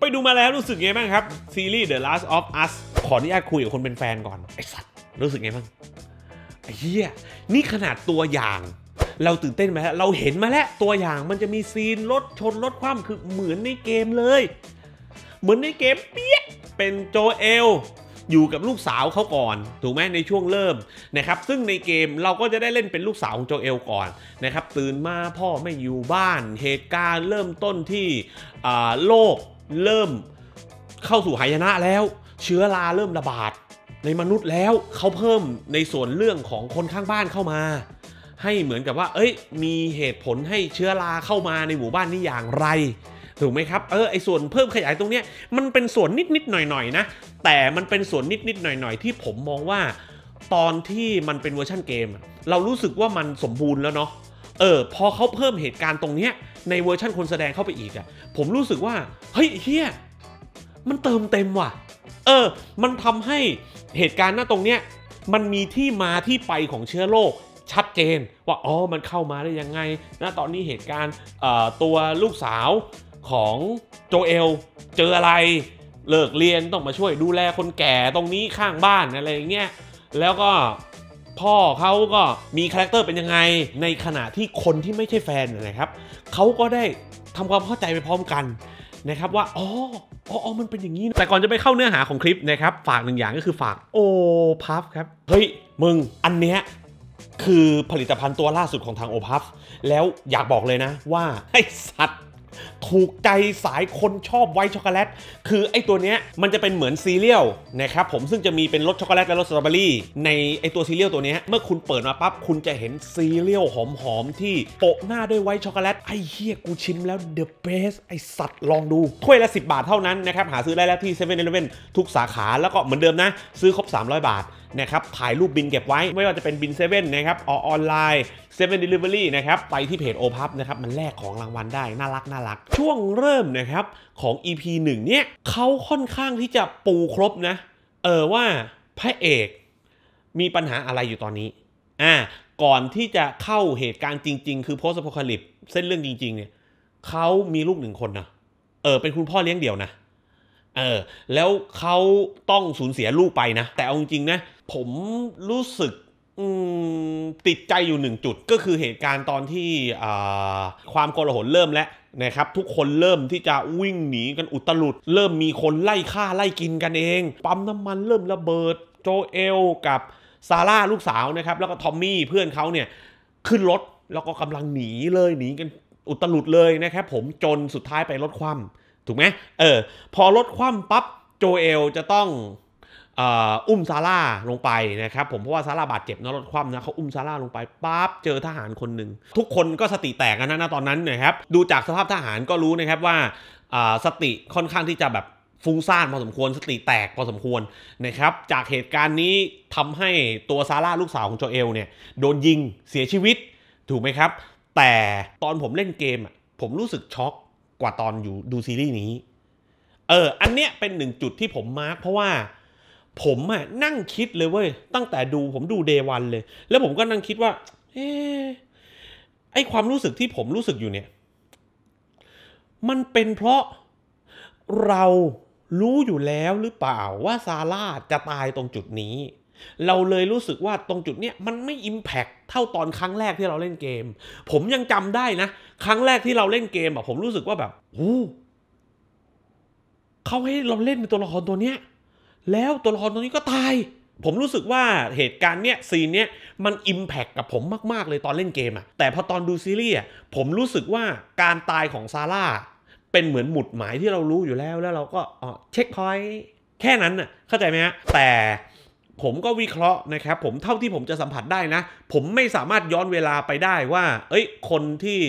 ไปดูมาแล้วรู้สึกไงบ้างครับ ซีรีส์ The Last of Us ขออนุญาตคุยกับคนเป็นแฟนก่อน ไอ้สัตว์ รู้สึกไงบ้างไอ้เหี้ยนี่ขนาดตัวอย่าง เราตื่นเต้นไหมฮะเราเห็นมาแล้ว ตัวอย่างมันจะมีซีนรถชนรถคว่ำคือเหมือนในเกมเลย เหมือนในเกมเปี้ยเป็นโจเอล อยู่กับลูกสาวเขาก่อน ถูกไหมในช่วงเริ่มนะครับซึ่งในเกมเราก็จะได้เล่นเป็นลูกสาวของโจเอลก่อนนะครับตื่นมาพ่อไม่อยู่บ้านเหตุการณ์เริ่มต้นที่โลกเริ่มเข้าสู่หายนะแล้ว เชื้อราเริ่มระบาด ในมนุษย์แล้วเขาเพิ่มในส่วนเรื่องของคนข้างบ้านเข้ามา ให้เหมือนกับว่า เอ้ยมีเหตุผลให้เชื้อราเข้ามาในหมู่บ้านนี้อย่างไร ถูกไหมครับเออไอส่วนเพิ่มขยายตรงเนี้ยมันเป็นส่วนนิดนิดหน่อยหน่อยนะ แต่มันเป็นส่วนนิดนิดหน่อยหน่อยที่ผมมองว่า ตอนที่มันเป็นเวอร์ชั่นเกม เรารู้สึกว่ามันสมบูรณ์แล้วเนาะเออพอเขาเพิ่มเหตุการณ์ตรงเนี้ยในเวอร์ชั่นคนแสดงเข้าไปอีกอะผมรู้สึกว่า เฮ้ยเฮียมันเติมเต็มว่ะ เออมันทำให้เหตุการณ์หน้าตรงเนี้ยมันมีที่มาที่ไปของเชื้อโรคชัดเจนว่าอ๋อมันเข้ามาได้ยังไงนะตอนนี้เหตุการณ์ตัวลูกสาวของโจเอลเจออะไรเลิกเรียนต้องมาช่วยดูแลคนแก่ตรงนี้ข้างบ้านอะไรอย่างเงี้ยแล้วก็พ่อเขาก็มีคาแรคเตอร์เป็นยังไง ในขณะที่คนที่ไม่ใช่แฟนนะครับเขาก็ได้ทำความเข้าใจไปพร้อมกันนะครับว่าอ๋ออ๋อ มันเป็นอย่างนี้ แต่ก่อนจะไปเข้าเนื้อหาของคลิปนะครับฝากหนึ่งอย่างก็คือฝากโอพัฟครับเฮ้ย มึงอันเนี้ยคือผลิตภัณฑ์ตัวล่าสุดของทางโอพัฟแล้วอยากบอกเลยนะว่าไอสัตว์ถูกใจสายคนชอบไวท์ช็อกโกแลตคือไอตัวเนี้ยมันจะเป็นเหมือนซีเรียลนะครับ ผมซึ่งจะมีเป็นรสช็อกโกแลตและรสสตรอเบอรี่ ในไอตัวซีเรียลตัวเนี้ยเมื่อคุณเปิดมาปั๊บคุณจะเห็นซีเรียลหอม ๆ ที่โปะหน้าด้วยไวท์ช็อกโกแลต ไอเฮียกูชิมแล้วเดอะเบสไอสัตว์ ลองดูถ้วยละ 10 บาทเท่านั้นนะครับ หาซื้อได้แล้วที่เซเว่นอีเลฟเว่นทุกสาขาแล้วก็เหมือนเดิมนะซื้อครบ300 บาทนะครับถ่ายรูปบินเก็บไว้ ไม่ว่าจะเป็นบินเซเว่นนะครับ อออนไลน์เซเว่นเดลิเวอรี่นะครับ ไปที่เพจโอพับนะครับ มันแลกของรางวัลได้ น่ารัก น่ารัก ช่วงเริ่มนะครับของ EP 1เนี่ยเขาค่อนข้างที่จะปูครบนะ เออว่า พระเอก มีปัญหาอะไรอยู่ตอนนี้อ่าก่อนที่จะเข้าเหตุการณ์จริง ๆ คือโพสต์อพอลิปเส้นเรื่องจริง ๆ เนี่ยเขามีลูกหนึ่งคนนะเออเป็นคุณพ่อเลี้ยงเดี่ยวนะเออแล้วเขาต้องสูญเสียลูกไปนะแต่เอาจริงนะผมรู้สึกติดใจอยู่หนึ่งจุด ก็คือเหตุการณ์ตอนที่ความโกลาหลเริ่มแล้วนะครับทุกคนเริ่มที่จะวิ่งหนีกันอุตลุด เริ่มมีคนไล่ฆ่าไล่กินกันเองปั๊มน้ำมันเริ่มระเบิดโจเอล กับซาร่าลูกสาวนะครับ แล้วก็ทอมมี่เพื่อนเขาเนี่ยขึ้นรถแล้วก็กำลังหนีเลยหนีกันอุตลุดเลยนะครับผมจนสุดท้ายไปรถคว่ำถูกไหมเออ พอลดคว่ำปั๊บโจเอลจะต้องอุ้มซาร่าลงไปนะครับ ผมเพราะว่าซาร่าบาดเจ็บนะรถคว่ำนะเขาอุ้มซาร่าลงไปปั๊บเจอทหารคนหนึ่งทุกคนก็สติแตกกันนะตอนนั้นนะครับ ดูจากสภาพทหารก็รู้นะครับว่าสติค่อนข้างที่จะแบบฟุ้งซ่านพอสมควร สติแตกพอสมควรนะครับ จากเหตุการณ์นี้ทำให้ตัวซาร่าลูกสาวของโจเอลเนี่ยโดนยิงเสียชีวิต ถูกไหมครับ แต่ตอนผมเล่นเกม ผมรู้สึกช็อกกว่าตอนอยู่ดูซีรีส์นี้ เออ อันเนี้ยเป็นหนึ่งจุดที่ผม มาร์กเพราะว่าผมอะนั่งคิดเลยเว้ย ตั้งแต่ดูผมดูเดวันเลย แล้วผมก็นั่งคิดว่า เออไอความรู้สึกที่ผมรู้สึกอยู่เนี่ย มันเป็นเพราะเรารู้อยู่แล้วหรือเปล่าว่าซาร่าจะตายตรงจุดนี้เราเลยรู้สึกว่าตรงจุดเนี้ยมันไม่อิมแพกเท่าตอนครั้งแรกที่เราเล่นเกม ผมยังจำได้นะ ครั้งแรกที่เราเล่นเกมอะผมรู้สึกว่าแบบโอ้เขาให้เราเล่นเป็นตัวละครตัวเนี้ยแล้วตัวละครตัวนี้ก็ตาย ผมรู้สึกว่าเหตุการณ์เนี้ยซีนเนี้ยมันอิมแพคกับผมมากๆ เลยตอนเล่นเกมอะแต่พอตอนดูซีรีส์อะผมรู้สึกว่าการตายของซาร่าเป็นเหมือนหมุดหมายที่เรารู้อยู่แล้วแล้วเราก็เช็คพอยต์แค่นั้นน่ะเข้าใจไหมฮะแต่ผมก็วิเคราะห์นะครับผมเท่าที่ผมจะสัมผัสได้นะ ผมไม่สามารถย้อนเวลาไปได้ว่า เอ้ย คนที่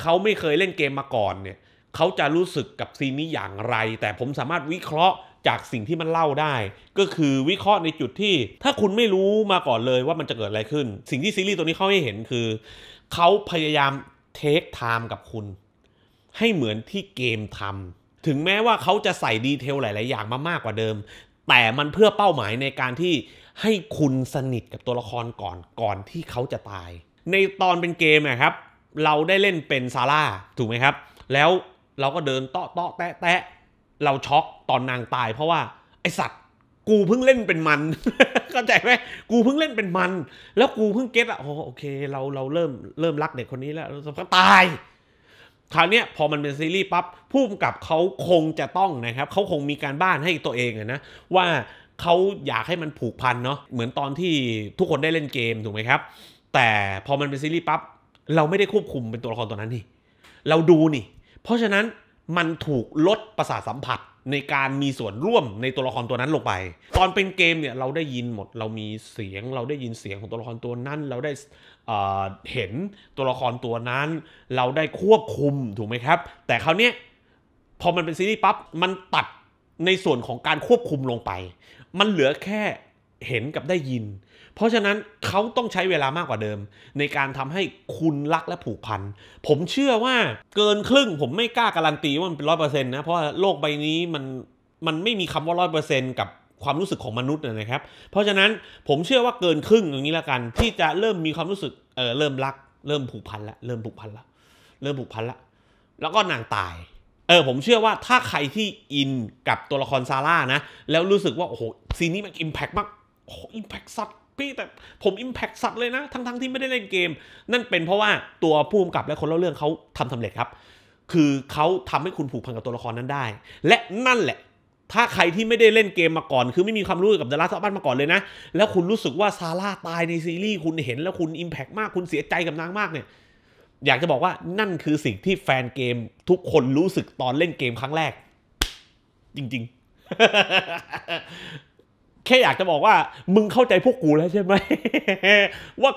เขาไม่เคยเล่นเกมมาก่อนเนี่ยเขาจะรู้สึกกับซีนนี้อย่างไร แต่ผมสามารถวิเคราะห์จากสิ่งที่มันเล่าได้ ก็คือวิเคราะห์ในจุดที่ถ้าคุณไม่รู้มาก่อนเลยว่ามันจะเกิดอะไรขึ้น สิ่งที่ซีรีส์ตัวนี้เขาให้เห็นคือเขาพยายามเทคไทม์กับคุณ ให้เหมือนที่เกมทำถึงแม้ว่าเขาจะใส่ดีเทลหลาย ๆ อย่าง มามากกว่าเดิมแต่มันเพื่อเป้าหมายในการที่ให้คุณสนิทกับตัวละครก่อนก่อนที่เขาจะตาย ในตอนเป็นเกมนะครับ เราได้เล่นเป็นซาร่าถูกไหมครับ แล้วเราก็เดินเตาะเตาะแตะแตะเราช็อกตอนนางตาย เพราะว่า ไอสัตว์ กูเพิ่งเล่นเป็นมันเข้าใจไหมกูเพิ่งเล่นเป็นมัน แล้วกูเพิ่งเก็ตอะโอเคเราเราเริ่มเริ่มรักเด็กคนนี้แล้วสักตายคราวนี้พอมันเป็นซีรีส์ปั๊บผู้กำกับเขาคงจะต้องนะครับเขาคงมีการบ้านให้ตัวเองนะว่าเขาอยากให้มันผูกพันเนาะเหมือนตอนที่ทุกคนได้เล่นเกมถูกไหมครับ แต่พอมันเป็นซีรีส์ปั๊บเราไม่ได้ควบคุมเป็นตัวละครตัวนั้นนี่เราดูนี่ เพราะฉะนั้นมันถูกลดประสาทสัมผัสในการมีส่วนร่วมในตัวละครตัวนั้นลงไป ตอนเป็นเกมเนี่ยเราได้ยินหมดเรามีเสียงเราได้ยินเสียงของตัวละครตัวนั้นเราได้เห็นตัวละครตัวนั้น เราได้ควบคุมถูกไหมครับ แต่คราวนี้พอมันเป็นซีรีส์ปั๊บมันตัดในส่วนของการควบคุมลงไป มันเหลือแค่เห็นกับได้ยิน เพราะฉะนั้นเขาต้องใช้เวลามากกว่าเดิมในการทำให้คุณรักและผูกพันผมเชื่อว่าเกินครึ่งผมไม่กล้าการันตีว่ามันเป็นร้อยเปอร์เซ็นต์นะ เพราะโลกใบนี้มันมันไม่มีคำว่าร้อยเปอร์เซ็นต์กับความรู้สึกของมนุษย์นะครับ เพราะฉะนั้นผมเชื่อว่าเกินครึ่งอย่างนี้ละกันที่จะเริ่มมีความรู้สึกเออเริ่มรัก เริ่มผูกพันละเริ่มผูกพันละเริ่มผูกพันละแล้วก็นางตาย เออผมเชื่อว่าถ้าใครที่อินกับตัวละครซาร่า นะ แล้วรู้สึกว่าโอ้โหซีนนี้มันอิมแพกมากโอ้อิมแพกสัตว์พี่แต่ผมอิมแพกสัตว์เลยนะทั้งๆทที่ไม่ได้เล่นเกม นั่นเป็นเพราะว่าตัวผู้กำกับและคนเล่าเรื่องเขาทำสำเร็จครับ คือเขาทำให้คุณผูกพันกับตัวละครนั้นได้ และนั่นแหละถ้าใครที่ไม่ได้เล่นเกมมาก่อน คือไม่มีความรู้กับเดลัสซอบนมาก่อนเลยนะ แล้วคุณรู้สึกว่าซาร่าตายในซีรีส์คุณเห็นแล้วคุณอิมแพกมากคุณเสียใจกับนางมากเนี่ย อยากจะบอกว่านั่นคือสิ่งที่แฟนเกมทุกคนรู้สึกตอนเล่นเกมครั้งแรก จริงๆ แค่อยากจะบอกว่ามึงเข้าใจพวกกูแล้วใช่ไหมว่า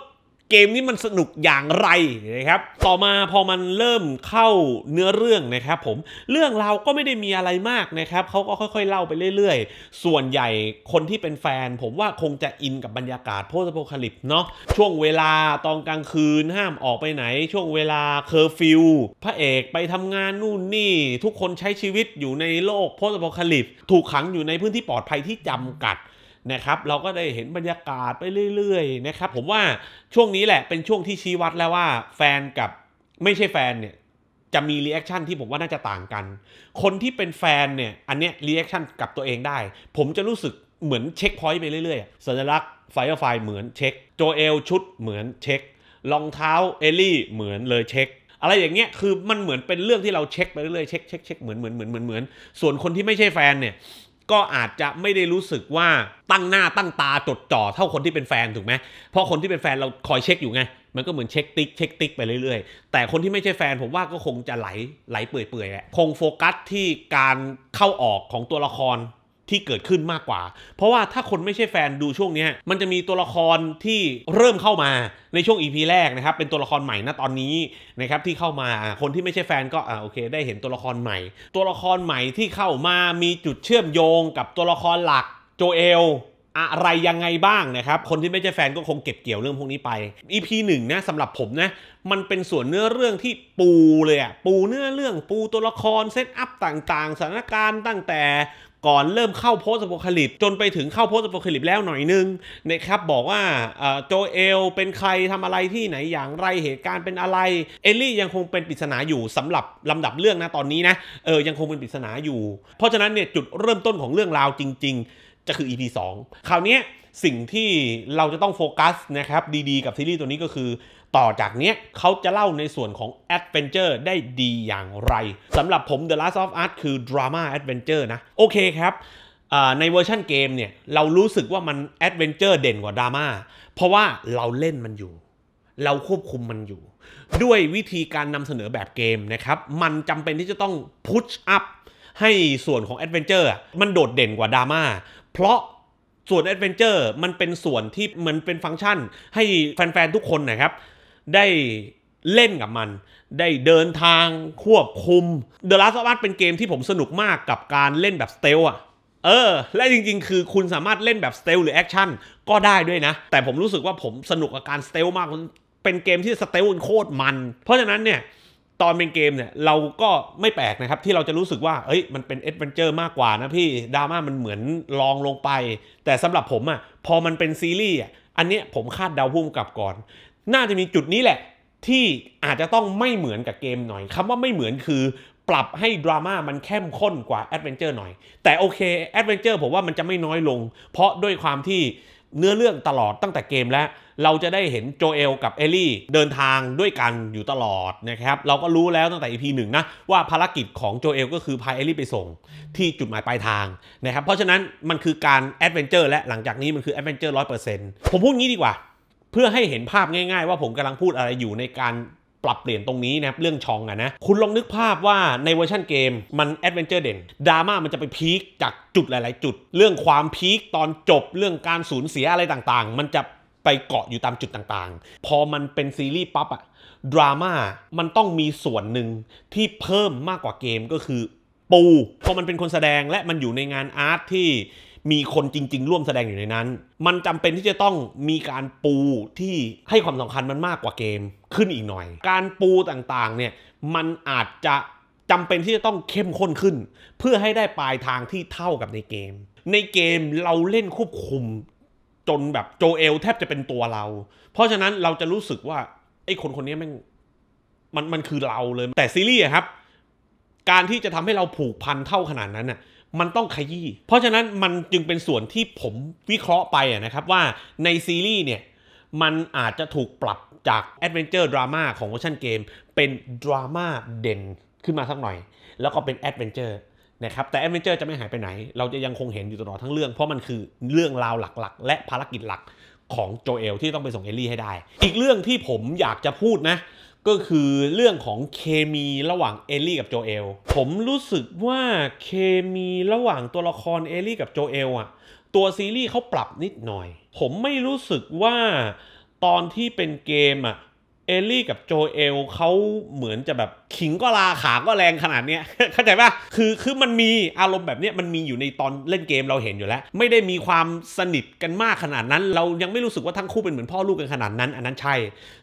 เกมนี้มันสนุกอย่างไรนะครับต่อมาพอมันเริ่มเข้าเนื้อเรื่องนะครับผม เรื่องเราก็ไม่ได้มีอะไรมากนะครับเขาก็ค่อยๆเล่าไปเรื่อยๆ ส่วนใหญ่คนที่เป็นแฟน ผมว่าคงจะอินกับบรรยากาศโพสโพคาลิปเนาะช่วงเวลาตอนกลางคืนห้ามออกไปไหน ช่วงเวลาเคอร์ฟิวพระเอกไปทำงานนู่นนี่ทุกคนใช้ชีวิตอยู่ในโลกโพสโพคาลิปถูกขังอยู่ในพื้นที่ปลอดภัยที่จำกัดนะครับเราก็ได้เห็นบรรยากาศไปเรื่อยๆนะครับผมว่าช่วงนี้แหละเป็นช่วงที่ชี้วัดแล้วว่าแฟนกับไม่ใช่แฟนเนี่ยจะมีรีแอคชั่นที่ผมว่าน่าจะต่างกัน คนที่เป็นแฟนเนี่ยอันเนี้ยรีแอคชั่นกับตัวเองได้ ผมจะรู้สึกเหมือนเช็คพอยต์ไปเรื่อยๆสัญลักษณ์ไฟไฟเหมือนเช็คโจเอลชุดเหมือนเช็ครองเท้าเอลลี่เหมือนเลยเช็ค อะไรอย่างเงี้ยคือมันเหมือนเป็นเรื่องที่เราเช็คไปเรื่อยเช็คเช็คเช็คเหมือนเหมือนเหมือนเหมือนเหมือน ส่วนคนที่ไม่ใช่แฟนเนี่ยก็อาจจะไม่ได้รู้สึกว่าตั้งหน้าตั้งตาจดจ่อเท่าคนที่เป็นแฟนถูกไหม เพราะคนที่เป็นแฟนเราคอยเช็คอยู่ไง มันก็เหมือนเช็คติ๊กเช็คติ๊กไปเรื่อยๆ แต่คนที่ไม่ใช่แฟนผมว่าก็คงจะไหลไหล เปื่อยๆแหละคงโฟกัสที่การเข้าออกของตัวละครที่เกิดขึ้นมากกว่า เพราะว่าถ้าคนไม่ใช่แฟนดูช่วงนี้ มันจะมีตัวละครที่เริ่มเข้ามาในช่วง EP แรกนะครับ เป็นตัวละครใหม่ณตอนนี้นะครับที่เข้ามา คนที่ไม่ใช่แฟนก็อ่าโอเค ได้เห็นตัวละครใหม่ ตัวละครใหม่ที่เข้ามามีจุดเชื่อมโยงกับตัวละครหลัก โจเอล อะไรยังไงบ้างนะครับ คนที่ไม่ใช่แฟนก็คงเก็บเกี่ยวเรื่องพวกนี้ไป EP หนึ่งนะสำหรับผมนะ มันเป็นส่วนเนื้อเรื่องที่ปูเลยอะปูเนื้อเรื่อง ปูตัวละครเซตอัพต่างๆ สถานการณ์ตั้งแต่ก่อนเริ่มเข้าโพสต์สปอคลิปจนไปถึงเข้าโพสต์สปอคลิปแล้วหน่อยนึงนะครับบอกว่าโจเอลเป็นใครทำอะไรที่ไหนอย่างไรเหตุการณ์เป็นอะไร เอลลี่ยังคงเป็นปริศนาอยู่ สำหรับลำดับเรื่องนะตอนนี้นะเออ ยังคงเป็นปริศนาอยู่ เพราะฉะนั้นเนี่ย จุดเริ่มต้นของเรื่องราวจริงๆ จะคือ EP 2คราวนี้สิ่งที่เราจะต้องโฟกัสนะครับ ดีๆ กับซีรีส์ตัวนี้ก็คือ ต่อจากเนี้ยเขาจะเล่าในส่วนของแอดเวนเจอร์ได้ดีอย่างไรสำหรับผม The Last of Us คือดราม่าแอดเวนเจอร์นะ โอเคครับในเวอร์ชันเกมเนี่ย เรารู้สึกว่ามันแอดเวนเจอร์เด่นกว่าดราม่าเพราะว่าเราเล่นมันอยู่ เราควบคุมมันอยู่ ด้วยวิธีการนำเสนอแบบเกมนะครับ มันจำเป็นที่จะต้องพุชอัพให้ส่วนของแอดเวนเจอร์มันโดดเด่นกว่าดราม่าเพราะส่วนแอดเวนเจอร์มันเป็นส่วนที่มันเป็นฟังก์ชันให้แฟนๆทุกคนนะครับ ได้เล่นกับมัน ได้เดินทางควบคุม The Last of Us เป็นเกมที่ผมสนุกมากกับการเล่นแบบสเตลอะเออ และจริงๆ คือคุณสามารถเล่นแบบสเตลหรือแอคชั่นก็ได้ด้วยนะ แต่ผมรู้สึกว่าผมสนุกกับการสเตล มากเป็นเกมที่สเตลโคตรมัน เพราะฉะนั้นเนี่ยตอนเป็นเกมเนี่ยเราก็ไม่แปลกนะครับ ที่เราจะรู้สึกว่าเอ้ยมันเป็นเอ็ดเวนเจอร์มากกว่านะพี่ดราม่ามันเหมือนลองลงไปแต่สำหรับผมอะ่ะพอมันเป็นซีรีส์อ่ะอันเนี้ยผมคาดเดาพุ่มกลับก่อน น่าจะมีจุดนี้แหละ ที่อาจจะต้องไม่เหมือนกับเกมหน่อยคำว่าไม่เหมือนคือ ปรับให้ดราม่ามันเข้มข้นกว่าแอดเวนเจอร์หน่อย แต่โอเคแอดเวนเจอร์ผมว่ามันจะไม่น้อยลง เพราะด้วยความที่เนื้อเรื่องตลอดตั้งแต่เกมแล้วเราจะได้เห็นโจเอลกับเอลี่เดินทางด้วยกันอยู่ตลอดนะครับ เราก็รู้แล้วตั้งแต่ EP หนึ่งนะ ว่าภารกิจของโจเอลก็คือพาเอลี่ไปส่ง ที่จุดหมายปลายทางนะครับ เพราะฉะนั้นมันคือการแอดเวนเจอร์และหลังจากนี้มันคือแอดเวนเจอร์ร้อยเปอร์เซ็นต์ผมพูดงี้ดีกว่า เพื่อให้เห็นภาพง่ายๆ ว่าผมกำลังพูดอะไรอยู่ในการปรับเปลี่ยนตรงนี้นะครับ เรื่องช่องอะนะ คุณลองนึกภาพว่าในเวอร์ชันเกมมันแอดเวนเจอร์เด่นดราม่ามันจะไปพีคจากจุดหลายๆ จุด เรื่องความพีคตอนจบเรื่องการสูญเสียอะไรต่างๆ มันจะไปเกาะอยู่ตามจุดต่างๆ พอมันเป็นซีรีส์ปั๊บอะดราม่ามันต้องมีส่วนหนึ่งที่เพิ่มมากกว่าเกมก็คือปูพอมันเป็นคนแสดงและมันอยู่ในงานอาร์ตที่มีคนจริง ๆ ร่วมแสดงอยู่ในนั้น มันจำเป็นที่จะต้องมีการปูที่ให้ความสำคัญมันมากกว่าเกมขึ้นอีกหน่อย การปูต่างๆ เนี่ย มันอาจจะจำเป็นที่จะต้องเข้มข้นขึ้น เพื่อให้ได้ปลายทางที่เท่ากับในเกม ในเกมเราเล่นควบคุมจนแบบโจเอลแทบจะเป็นตัวเรา เพราะฉะนั้นเราจะรู้สึกว่าไอ้คนคนนี้มันมันมันคือเราเลยแต่ซีรีส์ครับ การที่จะทำให้เราผูกพันเท่าขนาดนั้นน่ะมันต้องขยี้ เพราะฉะนั้นมันจึงเป็นส่วนที่ผมวิเคราะห์ไปนะครับ ว่าในซีรีส์เนี่ย มันอาจจะถูกปรับจากแอดเวนเจอร์ดราม่าของเวอร์ชันเกม เป็นดราม่าเด่นขึ้นมาสักหน่อย แล้วก็เป็นแอดเวนเจอร์นะครับ แต่แอดเวนเจอร์จะไม่หายไปไหน เราจะยังคงเห็นอยู่ตลอดทั้งเรื่อง เพราะมันคือเรื่องราวหลักๆ และภารกิจหลักของโจเอลที่ต้องไปส่งเอลลี่ให้ได้ อีกเรื่องที่ผมอยากจะพูดนะก็คือเรื่องของเคมีระหว่างเอลลี่กับโจเอล ผมรู้สึกว่าเคมีระหว่างตัวละครเอลลี่กับโจเอลอะตัวซีรีส์เขาปรับนิดหน่อย ผมไม่รู้สึกว่าตอนที่เป็นเกมอะเอลลี่กับโจเอลเขาเหมือนจะแบบขิงก็ลาขาก็แรงขนาดเนี้ยเข้าใจปะคือคือมันมีอารมณ์แบบเนี้ยมันมีอยู่ในตอนเล่นเกมเราเห็นอยู่แล้ว ไม่ได้มีความสนิทกันมากขนาดนั้น เรายังไม่รู้สึกว่าทั้งคู่เป็นเหมือนพ่อลูกกันขนาดนั้น อันนั้นใช่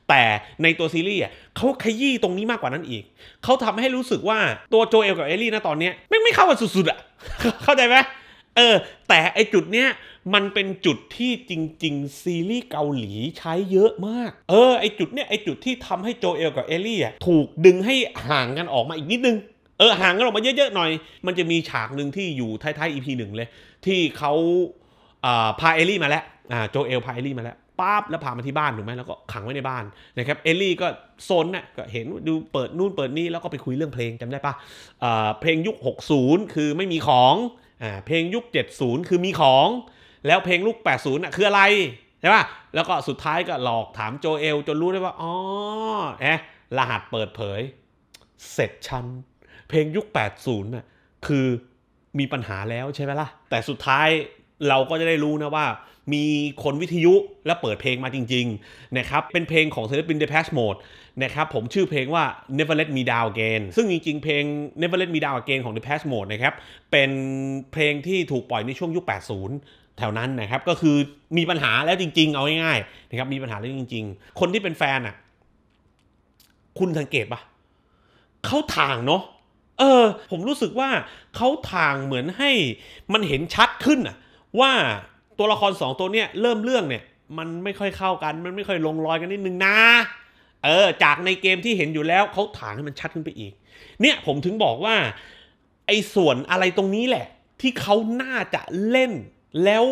แต่ในตัวซีรีส์อ่ะเขาขยี้ตรงนี้มากกว่านั้นอีกเขาทำให้รู้สึกว่าตัวโจเอลกับเอลลี่นะตอนเนี้ยไม่ไม่เข้ากันสุด ๆอ่ะเข้าใจไหมเออแต่ไอจุดเนี้ยมันเป็นจุดที่จริงๆ ซีรีส์เกาหลีใช้เยอะมาก เออไอจุดเนี้ยไอจุดที่ทำให้โจเอลกับเอลลี่อ่ะถูกดึงให้ห่างกันออกมาอีกนิดนึงเออห่างกันออกมาเยอะๆหน่อย มันจะมีฉากหนึ่งที่อยู่ท้ายๆอีพีหนึ่งเลย ที่เขาพาเอลลี่มาแล้วโจเอลพาเอลลี่มาแล้วปั๊บแล้วพามาที่บ้านถูกไหมแล้วก็ขังไว้ในบ้านนะครับเอลลี่ก็โซนน่ะก็เห็นดูเปิดนู่นเปิดนี่ แล้วก็ไปคุยเรื่องเพลงจำได้ปะะเพลงยุค 60 คือไม่มีของเพลงยุค 70 คือมีของ แล้วเพลงลูก80น่ะคืออะไร ใช่ป่ะ แล้วก็สุดท้ายก็หลอกถามโจเอล จนรู้ได้ว่า อ๋อแอะรหัสเปิดเผย เสร็จชัน เพลงยุค 80น่ะคือมีปัญหาแล้วใช่ไหมล่ะ แต่สุดท้ายเราก็จะได้รู้นะว่ามีคนวิทยุและเปิดเพลงมาจริงๆ นะครับ เป็นเพลงของศิลปิน The Patch Mode นะครับ ผมชื่อเพลงว่า Never Let Me Down Again ซึ่งจริงๆ เพลง Never Let Me Down Again ของ The Patch Mode นะครับเป็นเพลงที่ถูกปล่อยในช่วงยุค80 แถวนั้นนะครับ ก็คือมีปัญหาแล้วจริง ๆ เอาง่ายๆนะครับ มีปัญหาแล้วจริง ๆ คนที่เป็นแฟนอ่ะ คุณสังเกตปะเขาถ่างเนาะเออ ผมรู้สึกว่าเขาถ่างเหมือนให้มันเห็นชัดขึ้นอ่ะ ว่าตัวละครสองตัวเนี้ยเริ่มเรื่องเนี่ยมันไม่ค่อยเข้ากันมันไม่ค่อยลงรอยกันนิดนึงนะเออจากในเกมที่เห็นอยู่แล้วเขาถางให้มันชัดขึ้นไปอีกเนี่ยผมถึงบอกว่า ไอ้ส่วนอะไรตรงนี้แหละ ที่เขาน่าจะเล่นแล้ว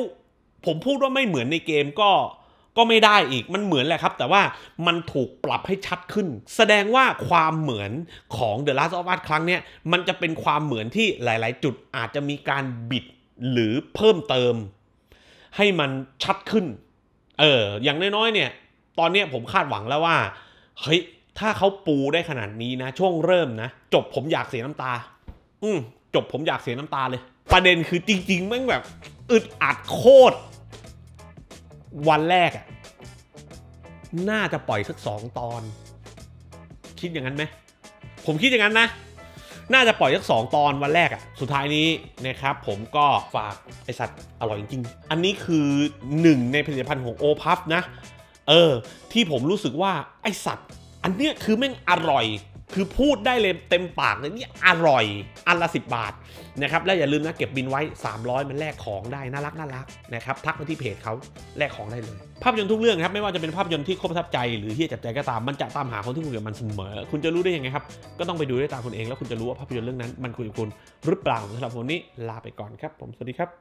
ผมพูดว่าไม่เหมือนในเกมก็ก็ไม่ได้อีกมันเหมือนแหละครับ แต่ว่ามันถูกปรับให้ชัดขึ้น แสดงว่าความเหมือนของ The Last of Us ครั้งเนี้ยมันจะเป็นความเหมือนที่หลาย ๆ จุดอาจจะมีการบิดหรือเพิ่มเติมให้มันชัดขึ้น เออ อย่างน้อยๆ เนี่ย ตอนเนี้ยผมคาดหวังแล้วว่า เฮ้ย ถ้าเขาปูได้ขนาดนี้นะ ช่วงเริ่มนะ จบผมอยากเสียน้ำตา อืมจบผมอยากเสียน้ำตาเลย ประเด็นคือจริงๆแม่งแบบ อึดอัดโคตร วันแรกอะน่าจะปล่อยสักสองตอน คิดอย่างนั้นไหม ผมคิดอย่างนั้นนะน่าจะปล่อยสักสองตอนวันแรกอะสุดท้ายนี้นะครับผมก็ฝากไอสัตว์อร่อยจริงอันนี้คือหนึ่งในผลิตภัณฑ์ของโอพัฟนะเออที่ผมรู้สึกว่าไอสัตว์อันเนี้ยคือแม่งอร่อยคือพูดได้เลยเต็มปากเลยนี่อร่อยอันละสิบาทนะครับและอย่าลืมนะเก็บบินไว้ 300 มันแลกของได้น่ารัก น่ารักนะครับ ทักมาที่เพจเขาแลกของได้เลย ภาพยนตร์ทุกเรื่องครับไม่ว่าจะเป็นภาพยนตร์ที่ครบทับใจหรือที่จับใจก็ตามมันจะตามหาคนที่คุยกับมันเสมอ คุณจะรู้ได้ยังไงครับ ก็ต้องไปดูด้วยตาคุณเองแล้วคุณจะรู้ว่าภาพยนตร์เรื่องนั้น มันคุยกับคุณหรือเปล่าสำหรับวันนี้ลาไปก่อนครับ ผมสวัสดีครับ